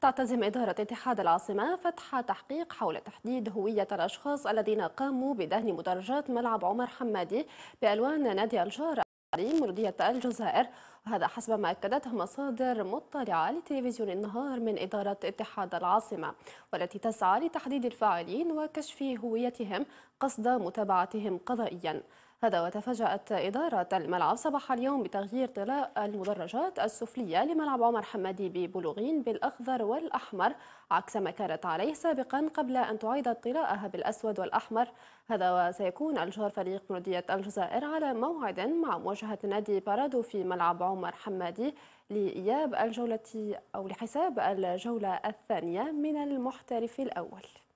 تعتزم إدارة اتحاد العاصمة فتح تحقيق حول تحديد هوية الأشخاص الذين قاموا بدهن مدرجات ملعب عمر حمادي بألوان نادي الجارة مولودية الجزائر وهذا حسب ما أكدته مصادر مطلعة لتلفزيون النهار من إدارة اتحاد العاصمة والتي تسعى لتحديد الفاعلين وكشف هويتهم قصد متابعتهم قضائيا هذا وتفاجأت إدارة الملعب صباح اليوم بتغيير طلاء المدرجات السفلية لملعب عمر حمادي ببلوغين بالأخضر والأحمر عكس ما كانت عليه سابقا قبل أن تعيد طلاءها بالأسود والأحمر هذا وسيكون الجار فريق مردية الجزائر على موعد مع مواجهة نادي بارادو في ملعب عمر حمادي لإياب الجولة أو لحساب الجولة الثانية من المحترف الأول